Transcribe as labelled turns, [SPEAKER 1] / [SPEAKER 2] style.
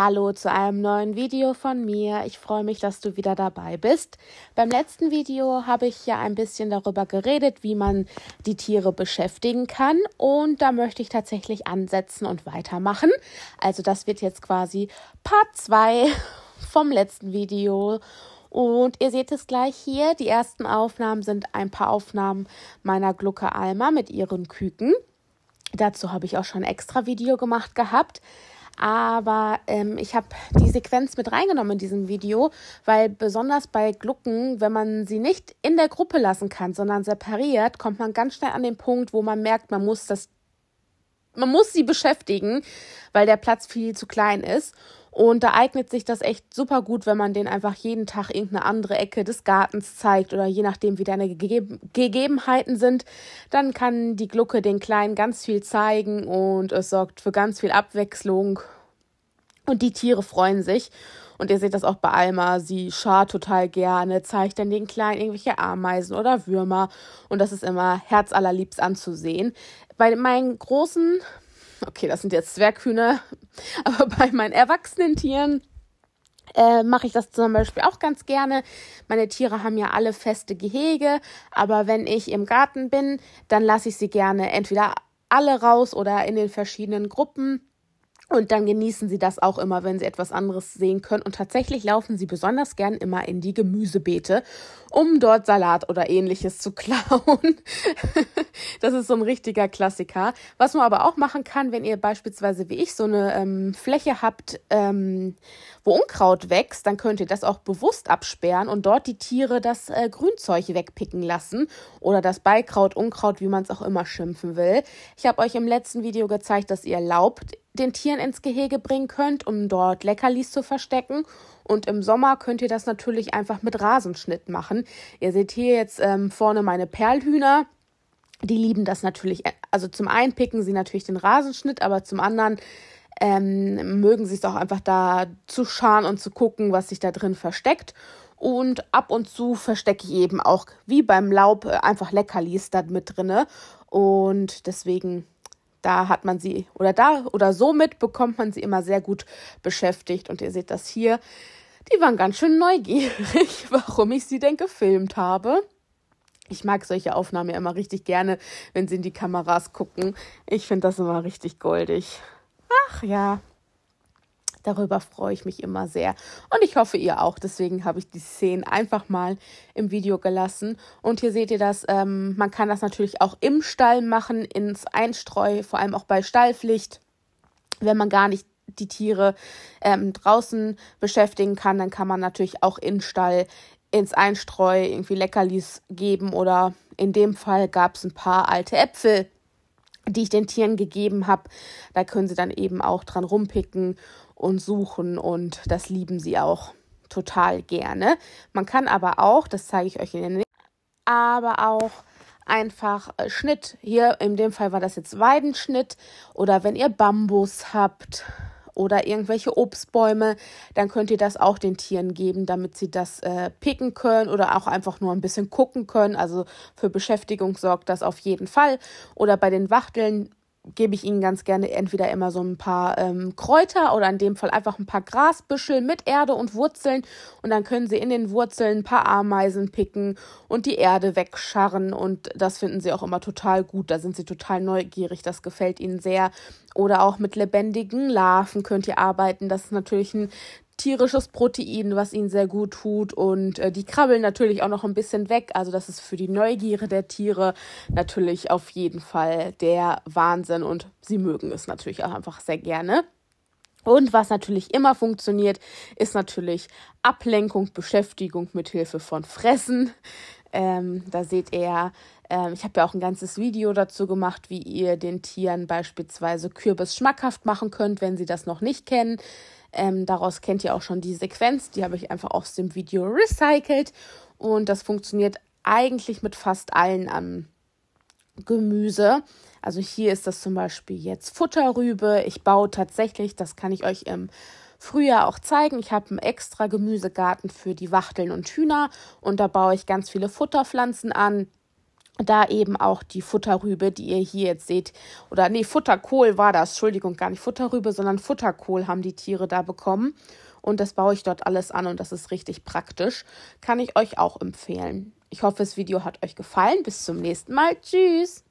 [SPEAKER 1] Hallo zu einem neuen Video von mir. Ich freue mich, dass du wieder dabei bist. Beim letzten Video habe ich ja ein bisschen darüber geredet, wie man die Tiere beschäftigen kann. Und da möchte ich tatsächlich ansetzen und weitermachen. Also das wird jetzt quasi Part 2 vom letzten Video. Und ihr seht es gleich hier. Die ersten Aufnahmen sind ein paar Aufnahmen meiner Glucke Alma mit ihren Küken. Dazu habe ich auch schon extra Video gemacht gehabt aber ähm, ich habe die Sequenz mit reingenommen in diesem Video, weil besonders bei Glucken, wenn man sie nicht in der Gruppe lassen kann, sondern separiert, kommt man ganz schnell an den Punkt, wo man merkt, man muss das, man muss sie beschäftigen, weil der Platz viel zu klein ist. Und da eignet sich das echt super gut, wenn man den einfach jeden Tag irgendeine andere Ecke des Gartens zeigt oder je nachdem, wie deine Gegeben Gegebenheiten sind, dann kann die Glucke den Kleinen ganz viel zeigen und es sorgt für ganz viel Abwechslung. Und die Tiere freuen sich. Und ihr seht das auch bei Alma, sie schart total gerne, zeigt dann den Kleinen irgendwelche Ameisen oder Würmer. Und das ist immer herzallerliebst anzusehen. Bei meinen großen okay, das sind jetzt Zwerghühner, aber bei meinen erwachsenen Tieren äh, mache ich das zum Beispiel auch ganz gerne. Meine Tiere haben ja alle feste Gehege, aber wenn ich im Garten bin, dann lasse ich sie gerne entweder alle raus oder in den verschiedenen Gruppen. Und dann genießen sie das auch immer, wenn sie etwas anderes sehen können. Und tatsächlich laufen sie besonders gern immer in die Gemüsebeete, um dort Salat oder ähnliches zu klauen. das ist so ein richtiger Klassiker. Was man aber auch machen kann, wenn ihr beispielsweise wie ich so eine ähm, Fläche habt, ähm, wo Unkraut wächst, dann könnt ihr das auch bewusst absperren und dort die Tiere das äh, Grünzeug wegpicken lassen oder das Beikraut, Unkraut, wie man es auch immer schimpfen will. Ich habe euch im letzten Video gezeigt, dass ihr Laub den Tieren ins Gehege bringen könnt, um dort Leckerlis zu verstecken. Und im Sommer könnt ihr das natürlich einfach mit Rasenschnitt machen. Ihr seht hier jetzt ähm, vorne meine Perlhühner. Die lieben das natürlich. Äh, also zum einen picken sie natürlich den Rasenschnitt, aber zum anderen ähm, mögen sie es auch einfach da zu scharen und zu gucken, was sich da drin versteckt. Und ab und zu verstecke ich eben auch, wie beim Laub, äh, einfach Leckerlis da mit drinne. Und deswegen da hat man sie oder da oder somit bekommt man sie immer sehr gut beschäftigt. Und ihr seht das hier. Die waren ganz schön neugierig, warum ich sie denn gefilmt habe. Ich mag solche Aufnahmen ja immer richtig gerne, wenn sie in die Kameras gucken. Ich finde das immer richtig goldig. Ach ja. Darüber freue ich mich immer sehr und ich hoffe ihr auch. Deswegen habe ich die Szenen einfach mal im Video gelassen. Und hier seht ihr das, ähm, man kann das natürlich auch im Stall machen, ins Einstreu, vor allem auch bei Stallpflicht. Wenn man gar nicht die Tiere ähm, draußen beschäftigen kann, dann kann man natürlich auch im Stall ins Einstreu irgendwie Leckerlis geben oder in dem Fall gab es ein paar alte Äpfel, die ich den Tieren gegeben habe. Da können sie dann eben auch dran rumpicken und suchen und das lieben sie auch total gerne. Man kann aber auch, das zeige ich euch in der nächsten, aber auch einfach äh, Schnitt. Hier in dem Fall war das jetzt Weidenschnitt oder wenn ihr Bambus habt oder irgendwelche Obstbäume, dann könnt ihr das auch den Tieren geben, damit sie das äh, picken können oder auch einfach nur ein bisschen gucken können. Also für Beschäftigung sorgt das auf jeden Fall. Oder bei den Wachteln gebe ich ihnen ganz gerne entweder immer so ein paar ähm, Kräuter oder in dem Fall einfach ein paar Grasbüschel mit Erde und Wurzeln und dann können sie in den Wurzeln ein paar Ameisen picken und die Erde wegscharren und das finden sie auch immer total gut. Da sind sie total neugierig, das gefällt ihnen sehr. Oder auch mit lebendigen Larven könnt ihr arbeiten. Das ist natürlich ein tierisches Protein, was ihnen sehr gut tut. Und äh, die krabbeln natürlich auch noch ein bisschen weg. Also das ist für die Neugierde der Tiere natürlich auf jeden Fall der Wahnsinn. Und sie mögen es natürlich auch einfach sehr gerne. Und was natürlich immer funktioniert, ist natürlich Ablenkung, Beschäftigung mit Hilfe von Fressen. Ähm, da seht ihr, ähm, ich habe ja auch ein ganzes Video dazu gemacht, wie ihr den Tieren beispielsweise Kürbis schmackhaft machen könnt, wenn sie das noch nicht kennen. Ähm, daraus kennt ihr auch schon die Sequenz, die habe ich einfach aus dem Video recycelt. Und das funktioniert eigentlich mit fast allen ähm, Gemüse. Also hier ist das zum Beispiel jetzt Futterrübe. Ich baue tatsächlich, das kann ich euch im Frühjahr auch zeigen, ich habe einen extra Gemüsegarten für die Wachteln und Hühner und da baue ich ganz viele Futterpflanzen an da eben auch die Futterrübe, die ihr hier jetzt seht, oder nee, Futterkohl war das, Entschuldigung, gar nicht Futterrübe, sondern Futterkohl haben die Tiere da bekommen. Und das baue ich dort alles an und das ist richtig praktisch. Kann ich euch auch empfehlen. Ich hoffe, das Video hat euch gefallen. Bis zum nächsten Mal. Tschüss.